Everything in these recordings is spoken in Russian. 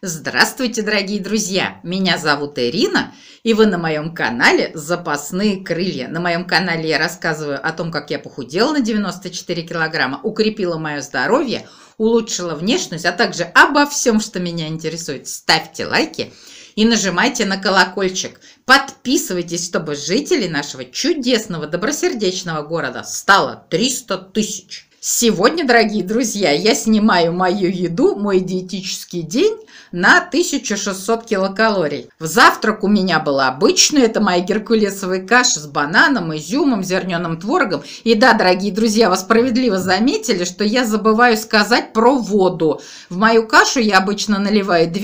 Здравствуйте, дорогие друзья! Меня зовут Ирина, и вы на моем канале «Запасные крылья». На моем канале я рассказываю о том, как я похудела на 94 килограмма, укрепила мое здоровье, улучшила внешность, а также обо всем, что меня интересует. Ставьте лайки и нажимайте на колокольчик. Подписывайтесь, чтобы жителей нашего чудесного, добросердечного города стало 300 тысяч. Сегодня, дорогие друзья, я снимаю мою еду, мой диетический день на 1600 килокалорий. В завтрак у меня было обычное, это моя геркулесовая каша с бананом, изюмом, зерненым творогом. И да, дорогие друзья, вы справедливо заметили, что я забываю сказать про воду. В мою кашу я обычно наливаю 250-300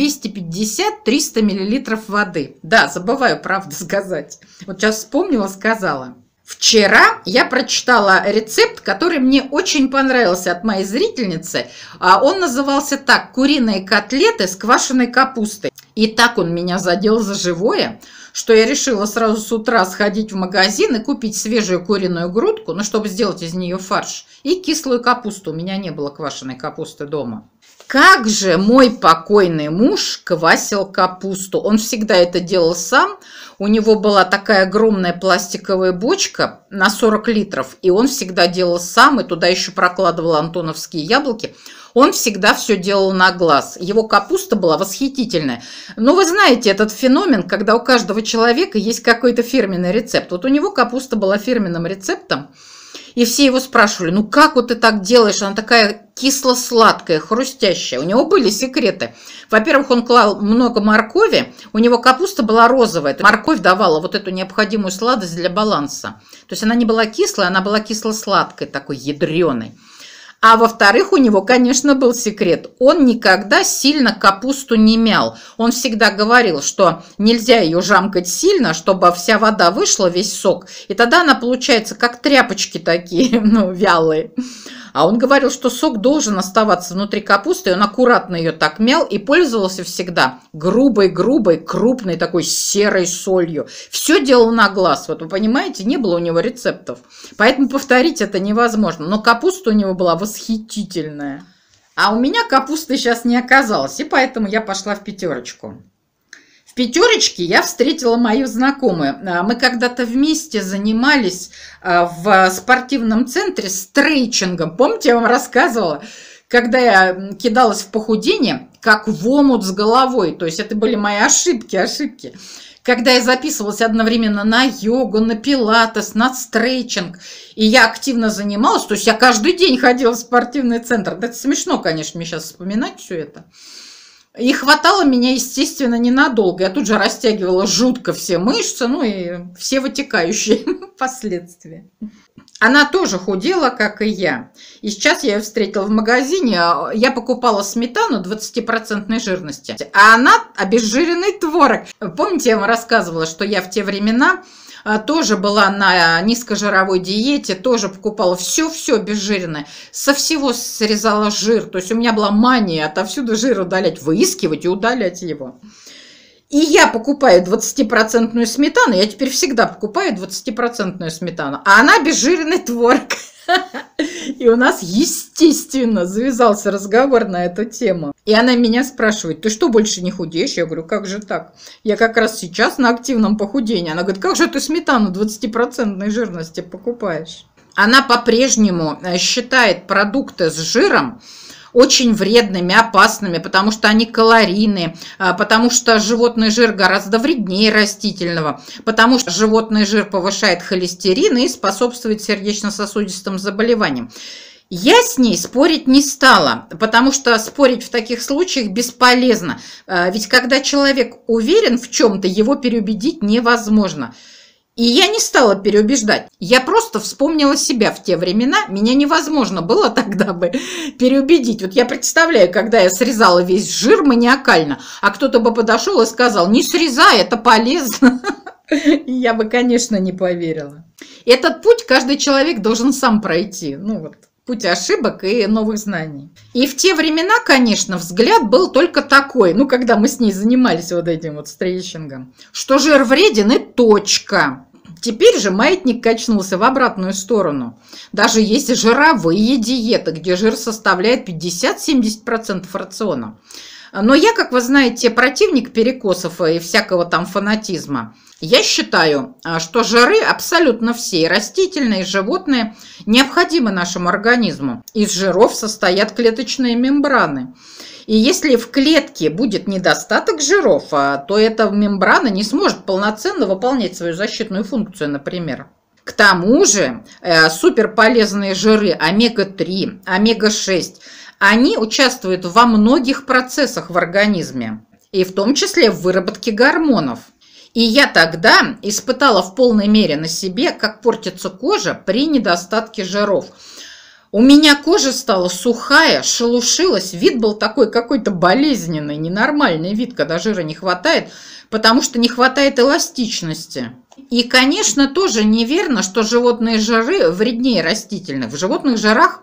миллилитров воды. Да, забываю, правду сказать. Вот сейчас вспомнила, сказала. Вчера я прочитала рецепт, который мне очень понравился от моей зрительницы. А он назывался так «Куриные котлеты с квашеной капустой». И так он меня задел за живое, что я решила сразу с утра сходить в магазин и купить свежую куриную грудку, ну, чтобы сделать из нее фарш, и кислую капусту. У меня не было квашеной капусты дома. Как же мой покойный муж квасил капусту. Он всегда это делал сам. У него была такая огромная пластиковая бочка на 40 литров, и он всегда делал сам, и туда еще прокладывал антоновские яблоки. Он всегда все делал на глаз. Его капуста была восхитительная. Но вы знаете этот феномен, когда у каждого человека есть какой-то фирменный рецепт. Вот у него капуста была фирменным рецептом – и все его спрашивали, ну как вот ты так делаешь? Она такая кисло-сладкая, хрустящая. У него были секреты. Во-первых, он клал много моркови, у него капуста была розовая. Морковь давала вот эту необходимую сладость для баланса. То есть она не была кислая, она была кисло-сладкой, такой ядреной. А во-вторых, у него, конечно, был секрет. Он никогда сильно капусту не мял. Он всегда говорил, что нельзя ее жамкать сильно, чтобы вся вода вышла, весь сок. И тогда она получается как тряпочки такие, ну, вялые. А он говорил, что сок должен оставаться внутри капусты, и он аккуратно ее так мял и пользовался всегда грубой-грубой, крупной такой серой солью. Все делал на глаз, вот вы понимаете, не было у него рецептов. Поэтому повторить это невозможно. Но капуста у него была восхитительная. А у меня капусты сейчас не оказалось, и поэтому я пошла в пятерочку. В пятерочке я встретила мою знакомую. А, мы когда-то вместе занимались а, в спортивном центре стрейчингом. Помните, я вам рассказывала? когда я кидалась в похудение, как в омут с головой. То есть это были мои ошибки, ошибки. Когда я записывалась одновременно на йогу, на пилатес, на стрейчинг, и я активно занималась, то есть я каждый день ходила в спортивный центр. Да это смешно, конечно, мне сейчас вспоминать все это. И хватало меня, естественно, ненадолго. Я тут же растягивала жутко все мышцы, ну и все вытекающие последствия. Она тоже худела, как и я. И сейчас я ее встретила в магазине. Я покупала сметану 20% жирности, а она обезжиренный творог. Помните, я вам рассказывала, что я в те времена а, тоже была на низкожировой диете, тоже покупала все-все безжирное, со всего срезала жир. То есть у меня была мания отовсюду жир удалять, выискивать и удалять его. И я покупаю 20% сметану, я теперь всегда покупаю 20% сметану, а она безжирный творог. И у нас, естественно, завязался разговор на эту тему. И она меня спрашивает, ты что, больше не худеешь? Я говорю, как же так? Я как раз сейчас на активном похудении. Она говорит, как же ты сметану 20% жирности покупаешь? Она по-прежнему э, считает продукты с жиром очень вредными, опасными, потому что они калорийные, а, потому что животный жир гораздо вреднее растительного, потому что животный жир повышает холестерин и способствует сердечно-сосудистым заболеваниям. Я с ней спорить не стала, потому что спорить в таких случаях бесполезно. А, ведь когда человек уверен в чем-то, его переубедить невозможно – и я не стала переубеждать. Я просто вспомнила себя в те времена. Меня невозможно было тогда бы переубедить. Вот я представляю, когда я срезала весь жир маниакально, а кто-то бы подошел и сказал, не срезай, это полезно. Я бы, конечно, не поверила. Этот путь каждый человек должен сам пройти. Ну вот путь ошибок и новых знаний. И в те времена, конечно, взгляд был только такой, ну, когда мы с ней занимались вот этим вот стрейчингом, что жир вреден и точка. Теперь же маятник качнулся в обратную сторону. Даже есть жировые диеты, где жир составляет 50-70% рациона. Но я, как вы знаете, противник перекосов и всякого там фанатизма. Я считаю, а, что жиры абсолютно все, и растительные, и животные, необходимы нашему организму. Из жиров состоят клеточные мембраны. И если в клетке будет недостаток жиров, а, то эта мембрана не сможет полноценно выполнять свою защитную функцию, например. К тому же э, суперполезные жиры омега-3, омега-6 – они участвуют во многих процессах в организме, и в том числе в выработке гормонов. И я тогда испытала в полной мере на себе, как портится кожа при недостатке жиров. У меня кожа стала сухая, шелушилась, вид был такой какой-то болезненный, ненормальный вид, когда жира не хватает, потому что не хватает эластичности. И, конечно, тоже неверно, что животные жиры вреднее растительных. В животных жирах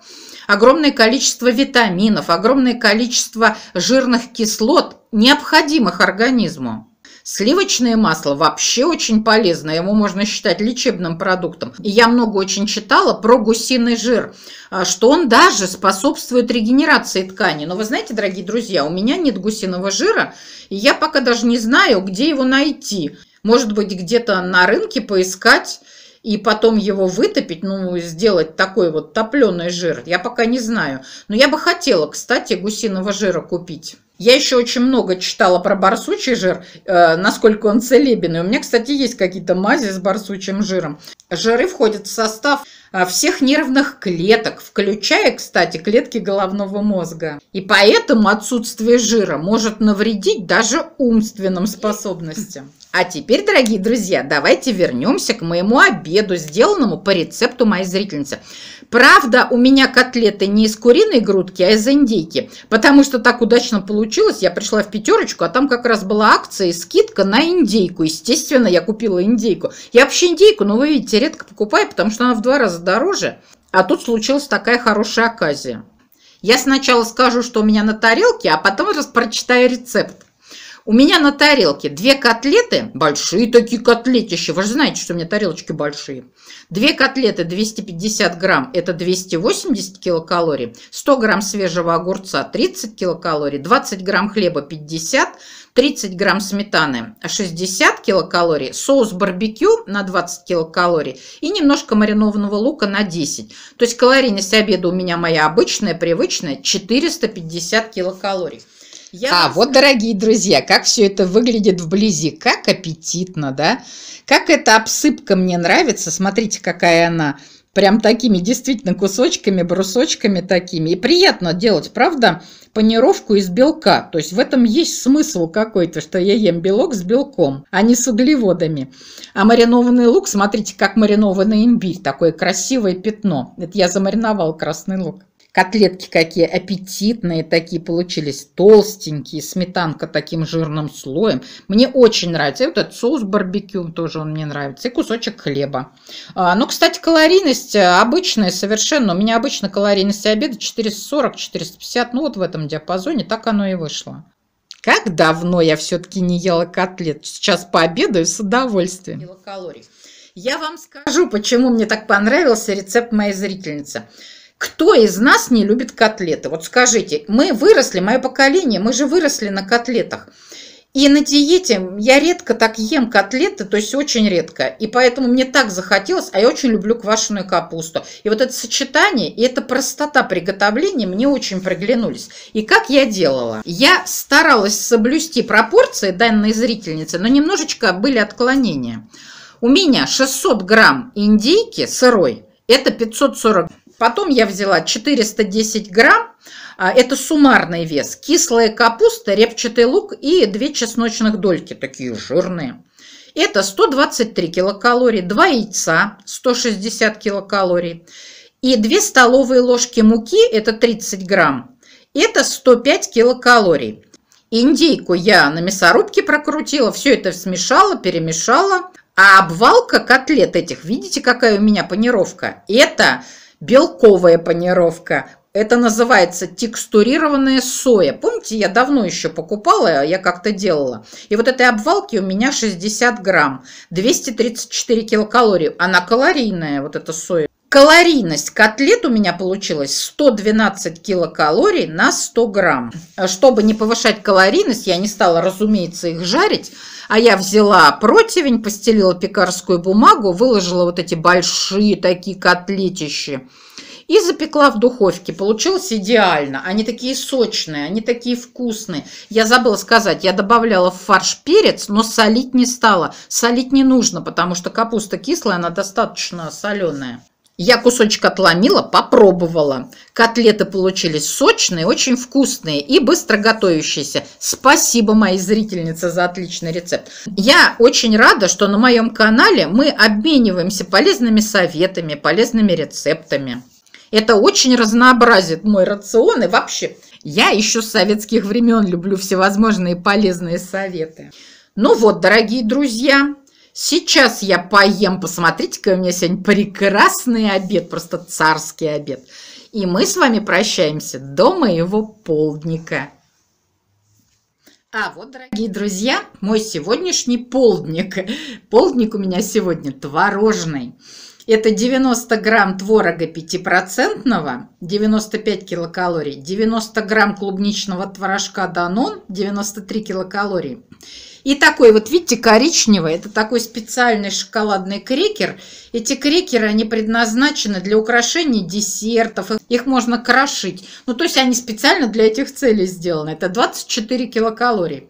огромное количество витаминов, огромное количество жирных кислот, необходимых организму. Сливочное масло вообще очень полезно, его можно считать лечебным продуктом. И я много очень читала про гусиный жир, а, что он даже способствует регенерации ткани. Но вы знаете, дорогие друзья, у меня нет гусиного жира, и я пока даже не знаю, где его найти. Может быть, где-то на рынке поискать и потом его вытопить, ну, сделать такой вот топленый жир, я пока не знаю. Но я бы хотела, кстати, гусиного жира купить. Я еще очень много читала про барсучий жир, э, насколько он целебен. И у меня, кстати, есть какие-то мази с барсучим жиром. Жиры входят в состав а, всех нервных клеток, включая, кстати, клетки головного мозга. И поэтому отсутствие жира может навредить даже умственным способностям. А теперь, дорогие друзья, давайте вернемся к моему обеду, сделанному по рецепту моей зрительницы. Правда, у меня котлеты не из куриной грудки, а из индейки, потому что так удачно получилось. Я пришла в пятерочку, а там как раз была акция и скидка на индейку. Естественно, я купила индейку. Я вообще индейку, но вы видите, редко покупаю, потому что она в два раза дороже. А тут случилась такая хорошая оказия. Я сначала скажу, что у меня на тарелке, а потом раз прочитаю рецепт. У меня на тарелке две котлеты, большие такие котлетища, вы же знаете, что у меня тарелочки большие. Две котлеты 250 грамм, это 280 килокалорий, 100 грамм свежего огурца 30 килокалорий, 20 грамм хлеба 50, 30 грамм сметаны 60 килокалорий, соус барбекю на 20 килокалорий и немножко маринованного лука на 10. То есть калорийность обеда у меня моя обычная, привычная, 450 килокалорий. Я а, вот, дорогие друзья, как все это выглядит вблизи, как аппетитно, да? Как эта обсыпка мне нравится, смотрите, какая она, прям такими действительно кусочками, брусочками такими. И приятно делать, правда, панировку из белка. То есть в этом есть смысл какой-то, что я ем белок с белком, а не с углеводами. А маринованный лук, смотрите, как маринованный имбирь, такое красивое пятно. Это я замариновал красный лук. Котлетки какие аппетитные такие получились, толстенькие, сметанка таким жирным слоем. Мне очень нравится. И вот этот соус барбекю тоже он мне нравится. И кусочек хлеба. А, ну, кстати, калорийность э, обычная совершенно. У меня обычно калорийность обеда 440-450. Ну, вот в этом диапазоне так оно и вышло. Как давно я все-таки не ела котлет. Сейчас пообедаю с удовольствием. Я вам скажу, почему мне так понравился рецепт моей зрительницы. Кто из нас не любит котлеты? Вот скажите, мы выросли, мое поколение, мы же выросли на котлетах. И на диете я редко так ем котлеты, то есть очень редко. И поэтому мне так захотелось, а я очень люблю квашеную капусту. И вот это сочетание и эта простота приготовления мне очень приглянулись. И как я делала? Я старалась соблюсти пропорции данной зрительницы, но немножечко были отклонения. У меня 600 грамм индейки сырой, это 540 Потом я взяла 410 грамм, а, это суммарный вес, кислая капуста, репчатый лук и 2 чесночных дольки, такие жирные. Это 123 килокалорий, 2 яйца, 160 килокалорий и 2 столовые ложки муки, это 30 грамм, это 105 килокалорий. Индейку я на мясорубке прокрутила, все это смешала, перемешала. А обвалка котлет этих, видите, какая у меня панировка? Это белковая панировка. Это называется текстурированная соя. Помните, я давно еще покупала, а я как-то делала. И вот этой обвалки у меня 60 грамм, 234 килокалории. Она калорийная, вот эта соя. Калорийность котлет у меня получилась 112 килокалорий на 100 грамм. Чтобы не повышать калорийность, я не стала, разумеется, их жарить, а я взяла противень, постелила пекарскую бумагу, выложила вот эти большие такие котлетищи и запекла в духовке. Получилось идеально. Они такие сочные, они такие вкусные. Я забыла сказать, я добавляла в фарш перец, но солить не стала. Солить не нужно, потому что капуста кислая, она достаточно соленая. Я кусочек отломила, попробовала. Котлеты получились сочные, очень вкусные и быстро готовящиеся. Спасибо, моей зрительнице, за отличный рецепт. Я очень рада, что на моем канале мы обмениваемся полезными советами, полезными рецептами. Это очень разнообразит мой рацион и вообще. Я еще с советских времен люблю всевозможные полезные советы. Ну вот, дорогие друзья, Сейчас я поем, посмотрите какой у меня сегодня прекрасный обед, просто царский обед. И мы с вами прощаемся до моего полдника. А вот, дорогие друзья, мой сегодняшний полдник. Полдник у меня сегодня творожный. Это 90 грамм творога 5%, 95 килокалорий, 90 грамм клубничного творожка Данон, 93 килокалории и такой вот, видите, коричневый, это такой специальный шоколадный крекер. Эти крекеры, они предназначены для украшения десертов, их можно крошить. Ну, то есть они специально для этих целей сделаны. Это 24 килокалории.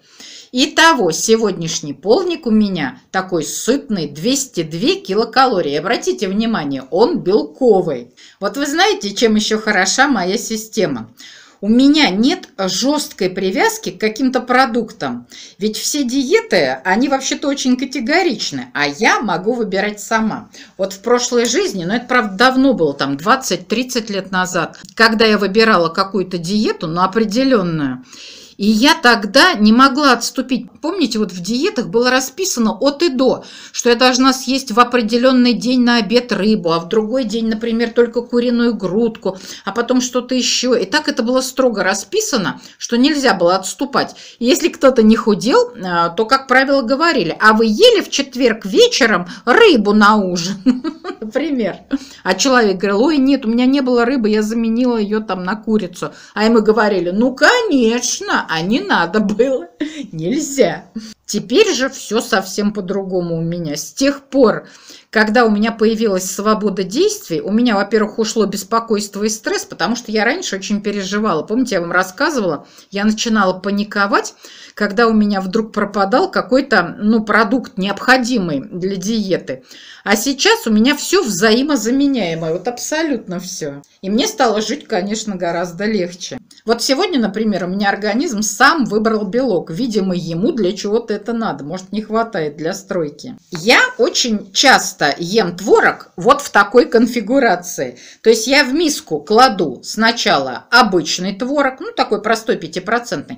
Итого, сегодняшний полник у меня такой сытный, 202 килокалории. Обратите внимание, он белковый. Вот вы знаете, чем еще хороша моя система – у меня нет жесткой привязки к каким-то продуктам. Ведь все диеты, они вообще-то очень категоричны, а я могу выбирать сама. Вот в прошлой жизни, но ну, это, правда, давно было, там, 20-30 лет назад, когда я выбирала какую-то диету, но определенную, и я тогда не могла отступить. Помните, вот в диетах было расписано от и до, что я должна съесть в определенный день на обед рыбу, а в другой день, например, только куриную грудку, а потом что-то еще. И так это было строго расписано, что нельзя было отступать. если кто-то не худел, а, то, как правило, говорили, а вы ели в четверг вечером рыбу на ужин, например. А человек говорил, ой, нет, у меня не было рыбы, я заменила ее там на курицу. А ему говорили, ну, конечно, а не надо было. Нельзя. Теперь же все совсем по-другому у меня. С тех пор, когда у меня появилась свобода действий, у меня, во-первых, ушло беспокойство и стресс, потому что я раньше очень переживала. Помните, я вам рассказывала, я начинала паниковать, когда у меня вдруг пропадал какой-то ну, продукт необходимый для диеты. А сейчас у меня все взаимозаменяемое, вот абсолютно все. И мне стало жить, конечно, гораздо легче. Вот сегодня, например, у меня организм сам выбрал белок. Видимо, ему для чего-то это надо. Может, не хватает для стройки. Я очень часто часто ем творог вот в такой конфигурации. То есть я в миску кладу сначала обычный творог, ну такой простой 5%,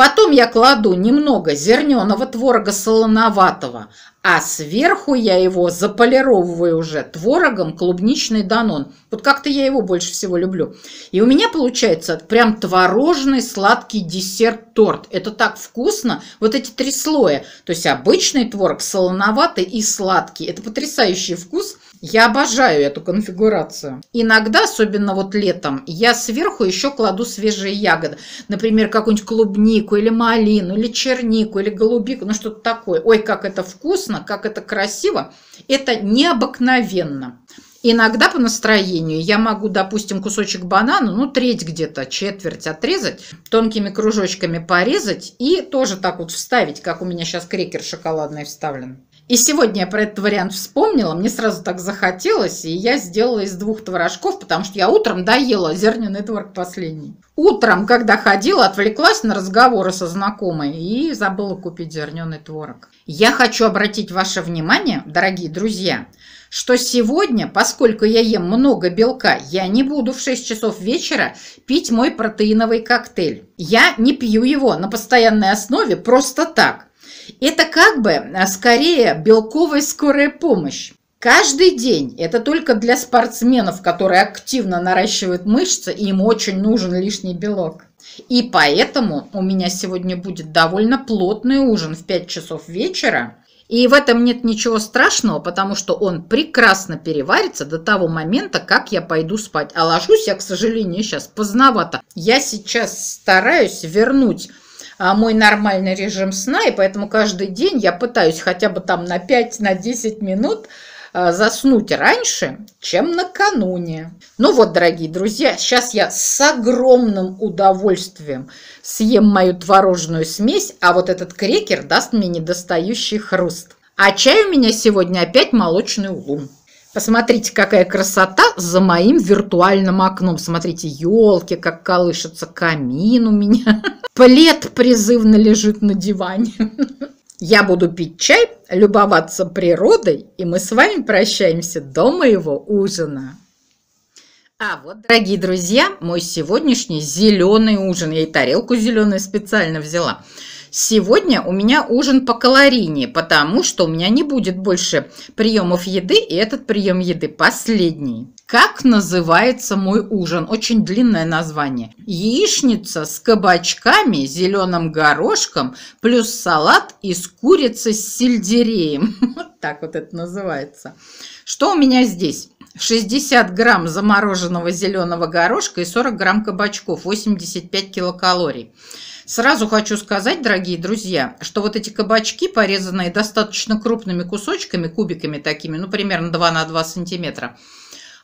Потом я кладу немного зерненого творога солоноватого, а сверху я его заполировываю уже творогом клубничный данон. Вот как-то я его больше всего люблю. И у меня получается прям творожный сладкий десерт-торт. Это так вкусно. Вот эти три слоя. То есть обычный творог, солоноватый и сладкий. Это потрясающий вкус. Я обожаю эту конфигурацию. Иногда, особенно вот летом, я сверху еще кладу свежие ягоды. Например, какую-нибудь клубнику или малину, или чернику, или голубику, ну что-то такое. Ой, как это вкусно, как это красиво. Это необыкновенно. Иногда по настроению я могу, допустим, кусочек банана, ну, треть где-то, четверть отрезать, тонкими кружочками порезать и тоже так вот вставить, как у меня сейчас крекер шоколадный вставлен. И сегодня я про этот вариант вспомнила, мне сразу так захотелось, и я сделала из двух творожков, потому что я утром доела зерняный творог последний. Утром, когда ходила, отвлеклась на разговоры со знакомой и забыла купить зерненый творог. Я хочу обратить ваше внимание, дорогие друзья, что сегодня, поскольку я ем много белка, я не буду в 6 часов вечера пить мой протеиновый коктейль. Я не пью его на постоянной основе просто так. Это как бы а, скорее белковая скорая помощь. Каждый день это только для спортсменов, которые активно наращивают мышцы, и им очень нужен лишний белок. И поэтому у меня сегодня будет довольно плотный ужин в 5 часов вечера. И в этом нет ничего страшного, потому что он прекрасно переварится до того момента, как я пойду спать. А ложусь я, к сожалению, сейчас поздновато. Я сейчас стараюсь вернуть а, мой нормальный режим сна, и поэтому каждый день я пытаюсь хотя бы там на 5-10 на минут а, заснуть раньше, чем накануне. Ну вот, дорогие друзья, сейчас я с огромным удовольствием съем мою творожную смесь, а вот этот крекер даст мне недостающий хруст. А чай у меня сегодня опять молочный лун. Посмотрите, какая красота за моим виртуальным окном. Смотрите, елки, как колышется камин у меня. Плед призывно лежит на диване. Я буду пить чай, любоваться природой, и мы с вами прощаемся до моего ужина. А вот, дорогие друзья, мой сегодняшний зеленый ужин. Я и тарелку зеленую специально взяла. Сегодня у меня ужин по калорийнее, потому что у меня не будет больше приемов еды, и этот прием еды последний. Как называется мой ужин? Очень длинное название. Яичница с кабачками, зеленым горошком, плюс салат из курицы с сельдереем. Вот так вот это называется. Что у меня здесь? 60 грамм замороженного зеленого горошка и 40 грамм кабачков, 85 килокалорий. Сразу хочу сказать, дорогие друзья, что вот эти кабачки, порезанные достаточно крупными кусочками, кубиками такими, ну, примерно 2 на 2 сантиметра,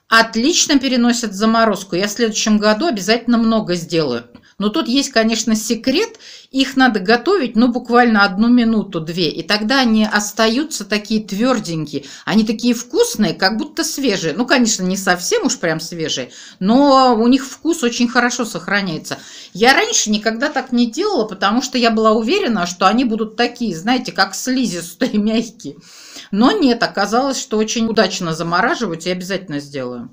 отлично переносят заморозку. Я в следующем году обязательно много сделаю. Но тут есть, конечно, секрет. Их надо готовить, ну, буквально одну минуту, две. И тогда они остаются такие тверденькие. Они такие вкусные, как будто свежие. Ну, конечно, не совсем уж прям свежие, но у них вкус очень хорошо сохраняется. Я раньше никогда так не делала, потому что я была уверена, что они будут такие, знаете, как слизистые, мягкие. Но нет, оказалось, что очень удачно замораживать, и обязательно сделаю.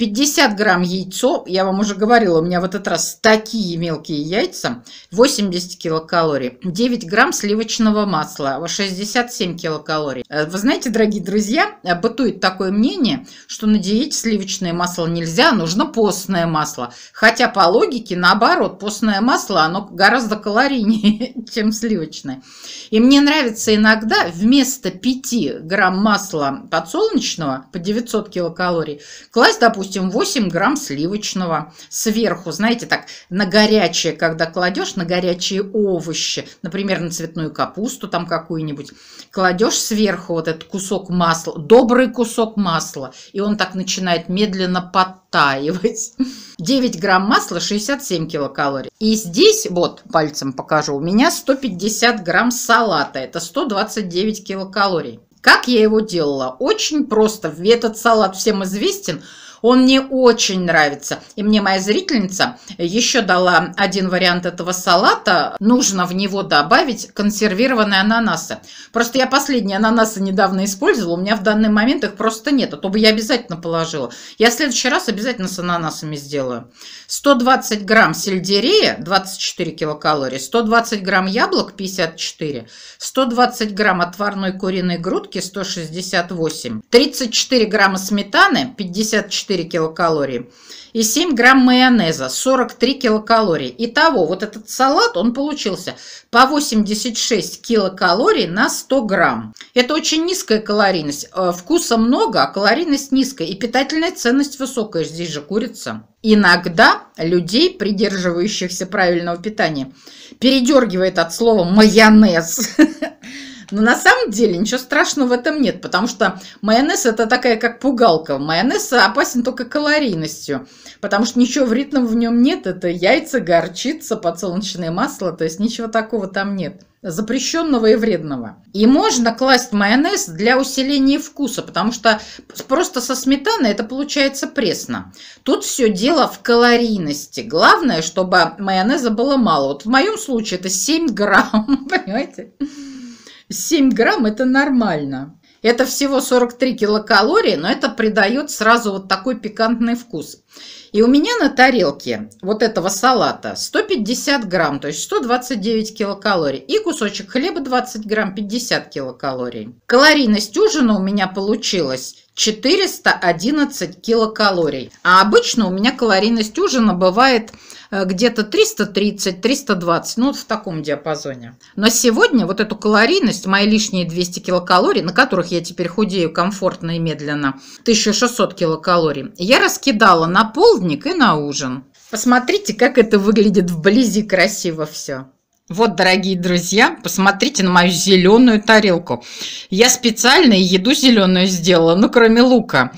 50 грамм яйцо, я вам уже говорила, у меня в этот раз такие мелкие яйца, 80 килокалорий, 9 грамм сливочного масла, 67 килокалорий. Э, вы знаете, дорогие друзья, э, бытует такое мнение, что на диете сливочное масло нельзя, а нужно постное масло. Хотя по логике, наоборот, постное масло, оно гораздо калорийнее, чем сливочное. И мне нравится иногда вместо 5 грамм масла подсолнечного по 900 килокалорий класть, допустим, допустим, 8 грамм сливочного сверху, знаете, так, на горячее, когда кладешь, на горячие овощи, например, на цветную капусту там какую-нибудь, кладешь сверху вот этот кусок масла, добрый кусок масла, и он так начинает медленно подтаивать. 9 грамм масла, 67 килокалорий. И здесь, вот пальцем покажу, у меня 150 грамм салата, это 129 килокалорий. Как я его делала? Очень просто. Этот салат всем известен. Он мне очень нравится. И мне моя зрительница еще дала один вариант этого салата. Нужно в него добавить консервированные ананасы. Просто я последние ананасы недавно использовала. У меня в данный момент их просто нет. А то бы я обязательно положила. Я в следующий раз обязательно с ананасами сделаю. 120 грамм сельдерея, 24 килокалории. 120 грамм яблок, 54. 120 грамм отварной куриной грудки, 168. 34 грамма сметаны, 54 4 килокалории, и 7 грамм майонеза, 43 килокалории. Итого, вот этот салат, он получился по 86 килокалорий на 100 грамм. Это очень низкая калорийность. Э, вкуса много, а калорийность низкая, и питательная ценность высокая. Здесь же курица. Иногда людей, придерживающихся правильного питания, передергивает от слова «майонез», Но ну, на самом деле ничего страшного в этом нет, потому что майонез это такая как пугалка. Майонез опасен только калорийностью, потому что ничего вредного в нем нет. Это яйца, горчица, подсолнечное масло, то есть ничего такого там нет запрещенного и вредного. И можно класть майонез для усиления вкуса, потому что просто со сметаной это получается пресно. Тут все дело в калорийности. Главное, чтобы майонеза было мало. Вот в моем случае это 7 грамм, понимаете? 7 грамм – это нормально. Это всего 43 килокалории, но это придает сразу вот такой пикантный вкус. И у меня на тарелке вот этого салата 150 грамм, то есть 129 килокалорий. И кусочек хлеба 20 грамм, 50 килокалорий. Калорийность ужина у меня получилась 411 килокалорий. А обычно у меня калорийность ужина бывает Э, где-то 330-320, ну, в таком диапазоне. Но сегодня вот эту калорийность, мои лишние 200 килокалорий, на которых я теперь худею комфортно и медленно, 1600 килокалорий, я раскидала на полдник и на ужин. Посмотрите, как это выглядит вблизи красиво все. Вот, дорогие друзья, посмотрите на мою зеленую тарелку. Я специально еду зеленую сделала, ну, кроме лука.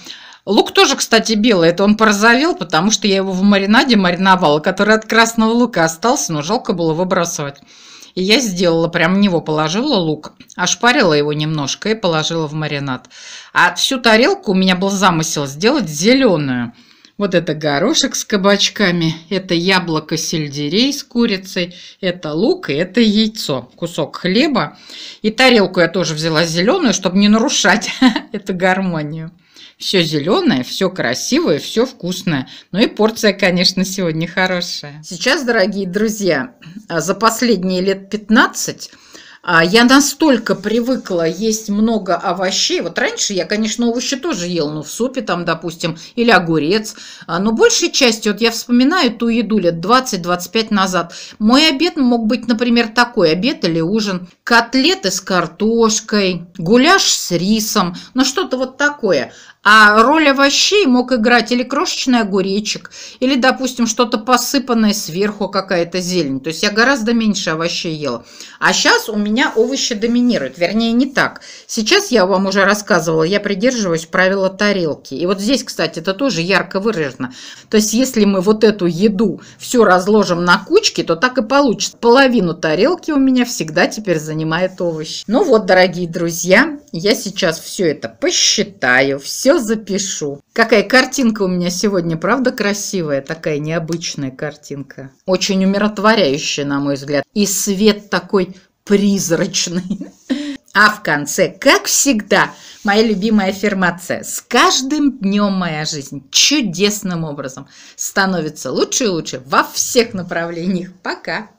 Лук тоже, кстати, белый. Это он порозовел, потому что я его в маринаде мариновала, который от красного лука остался, но жалко было выбрасывать. И я сделала, прям в него положила лук, ошпарила его немножко и положила в маринад. А всю тарелку у меня был замысел сделать зеленую – вот это горошек с кабачками, это яблоко сельдерей с курицей, это лук и это яйцо, кусок хлеба. И тарелку я тоже взяла зеленую, чтобы не нарушать эту гармонию. Все зеленое, все красивое, все вкусное. Ну и порция, конечно, сегодня хорошая. Сейчас, дорогие друзья, за последние лет 15 а, я настолько привыкла есть много овощей. Вот раньше я, конечно, овощи тоже ела, ну, в супе там, допустим, или огурец. А, но большей частью, вот я вспоминаю ту еду лет 20-25 назад. Мой обед мог быть, например, такой, обед или ужин. Котлеты с картошкой, гуляш с рисом, ну, что-то вот такое. А роль овощей мог играть или крошечный огуречек, или, допустим, что-то посыпанное сверху, какая-то зелень. То есть я гораздо меньше овощей ела. А сейчас у меня овощи доминируют. Вернее, не так. Сейчас я вам уже рассказывала, я придерживаюсь правила тарелки. И вот здесь, кстати, это тоже ярко выражено. То есть если мы вот эту еду все разложим на кучки, то так и получится. Половину тарелки у меня всегда теперь занимает овощи. Ну вот, дорогие друзья, я сейчас все это посчитаю, все запишу. Какая картинка у меня сегодня, правда, красивая? Такая необычная картинка. Очень умиротворяющая, на мой взгляд. И свет такой призрачный. А в конце, как всегда, моя любимая аффирмация. С каждым днем моя жизнь чудесным образом становится лучше и лучше во всех направлениях. Пока!